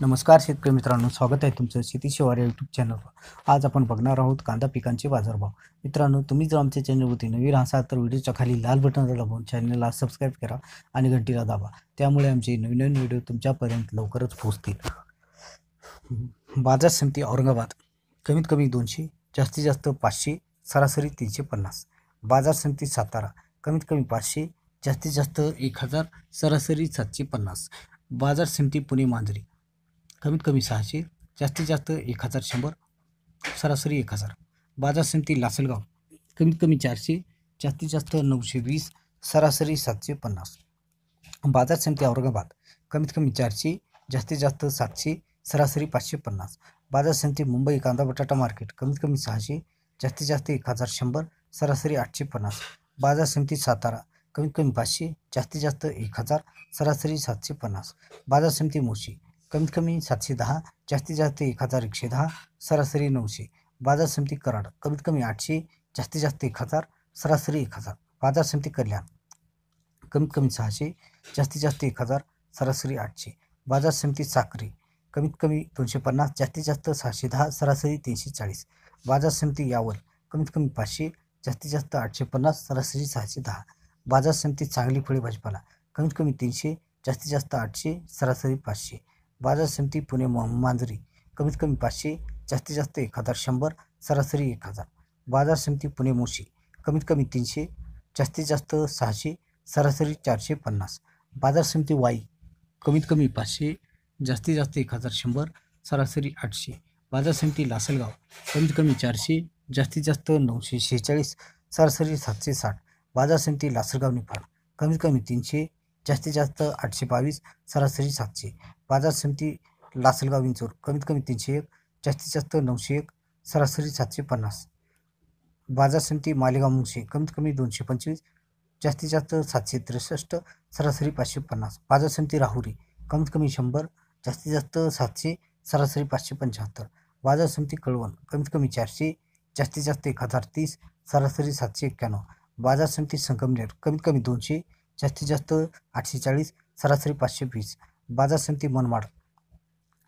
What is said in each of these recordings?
नमस्कार शेतकरी मित्रांनो स्वागत आहे तुमचं शेती शिवार यूट्यूब चॅनलवर आज आपण बघणार आहोत कांदा पिकांचे बाजारभाव मित्रांनो तुम्ही जर आमच्या चॅनलवरती नवीन असाल तर व्हिडिओच्या खाली लाल बटन दाबून चॅनलला सबस्क्राईब करा आणि घंटीला दाबा त्यामुळे आमचे नवीन नवीन व्हिडिओ तुमच्यापर्यंत लवकरच पोहोचतील बाजार समिती औरंगाबाद कमीत कमी दोनशे जास्तीत जास्त पाचशे सरासरी तीनशे पन्नास बाजार समिती सातारा कमीत कमी पाचशे जास्तीत जास्त एक हजार सरासरी सातशे पन्नास बाजार समिती पुणे मांजरी कमीत कमी सहाशे जास्तीत जास्त एक हजार शंभर सरासरी एक हजार बाजार समिती लासलगाव कमीत कमी चारशे जास्तीत जास्त नऊशे वीस सरासरी सातशे पन्नास बाजार समिती औरंगाबाद कमीत कमी चारशे जास्तीत जास्त सातशे सरासरी पाचशे पन्नास बाजार समिती मुंबई कांदा बटाटा मार्केट कमीत कमी सहाशे जास्तीत जास्त एक हजार शंभर सरासरी आठशे पन्नास बाजार समिती सातारा कमीत कमी पाचशे जास्तीत जास्त एक हजार सरासरी सातशे पन्नास बाजार समिती मोशी कमीत कमी सातशे दहा जास्तीत जास्त एक हजार एकशे दहा सरासरी नऊशे बाजार समिती कराड कमीत कमी आठशे जास्तीत जास्त एक हजार सरासरी एक हजार बाजार समिती कल्याण कमीत कमी सहाशे जास्तीत जास्त एक हजार सरासरी आठशे बाजार समिती साखरे कमीत कमी दोनशे पन्नास जास्तीत जास्त सहाशे दहा सरासरी तीनशे चाळीस बाजार समिती यावल कमीत कमी पाचशे जास्तीत जास्त आठशे पन्नास सरासरी सहाशे दहा बाजार समिती चांगली फळे भाजीपाला कमीत कमी तीनशे जास्तीत जास्त आठशे सरासरी पाचशे बाजार समिती पुणे मांजरी कमीत कमी पाचशे जास्तीत जास्त एक हजार शंभर सरासरी एक हजार बाजार समिती पुणे मोशी कमीत कमी तीनशे जास्तीत जास्त सहाशे सरासरी चारशे पन्नास बाजार समिती वाई कमीत कमी पाचशे जास्तीत जास्त एक हजार शंभर सरासरी आठशे बाजार समिती लासलगाव कमीत कमी चारशे जास्तीत जास्त नऊशे शेहेचाळीस सरासरी सातशे साठ बाजार समिती लासलगाव निफाड कमीत कमी तीनशे जास्तीत जास्त आठशे बावीस सरासरी सातशे बाजार समिती लासलगाव इंचोर कमीत कमी तीनशे एक जास्तीत जास्त नऊशे एक सरासरी सातशे पन्नास बाजार समिती मालेगाव मुंगशे कमीत कमी दोनशे पंचवीस जास्तीत जास्त सातशे त्रेसष्ट सरासरी पाचशे पन्नास बाजार समिती राहुरी कमीत कमी शंभर जास्तीत जास्त सातशे सरासरी पाचशे पंच्याहत्तर बाजार समिती कळवण कमीत कमी चारशे जास्तीत जास्त एक हजार तीस सरासरी सातशे एक्क्याण्णव बाजार समिती संगमनेर कमीत कमी दोनशे जास्तीत जास्त आठशे चाळीस सरासरी पाचशे वीस बाजार समिती मनमाड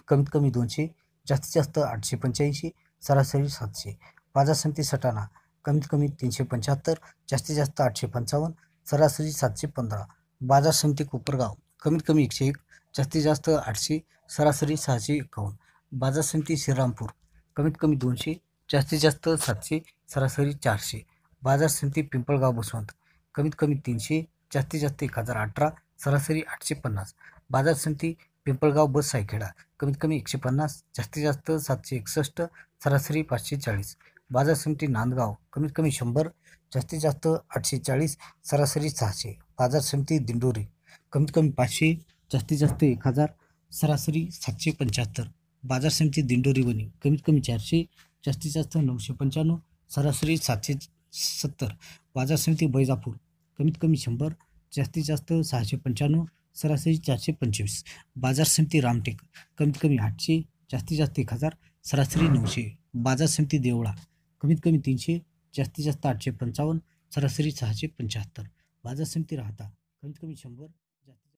कमीत कमी दोनशे जास्तीत जास्त आठशे पंच्याऐंशी सरासरी सातशे बाजार समिती सटाणा कमीत कमी तीनशे पंच्याहत्तर जास्तीत जास्त आठशे पंचावन्न सरासरी सातशे पंधरा बाजार समिती कोपरगाव कमीत कमी एकशे एक जास्तीत जास्त आठशे सरासरी सहाशे एकावन्न बाजार समिती श्रीरामपूर कमीत कमी दोनशे जास्तीत जास्त सातशे सरासरी चारशे बाजार समिती पिंपळगाव बसवंत कमीत कमी तीनशे जास्तीत जास्त एक हजार अठरा सरासरी आठशे पन्नास बाजार समिती पिंपळगाव बस सायखेडा कमीत कमी एकशे पन्नास जास्तीत जास्त सातशे एकसष्ट सरासरी पाचशे चाळीस बाजार समिती नांदगाव कमीत कमी शंभर जास्तीत जास्त आठशे चाळीस सरासरी सहाशे बाजार समिती दिंडोरी कमीत कमी पाचशे जास्तीत जास्त एक हजार सरासरी सातशे पंच्याहत्तर बाजार समिती दिंडोरी वणी कमीत कमी चारशे जास्तीत जास्त नऊशे पंच्याण्णव सरासरी सातशे सत्तर बाजार समिती बैजापूर कमीत कमी शंभर जास्तीत जास्त सहाशे पंच्याण्णव सरासरी चारशे पंचवीस बाजार समिती रामटेक कमीत कमी आठशे जास्तीत जास्त एक हजार सरासरी नऊशे बाजार समिती देवळा कमीत कमी तीनशे जास्तीत जास्त आठशे पंचावन्न सरासरी सहाशे पंच्याहत्तर बाजार समिती राहता कमीत कमी शंभर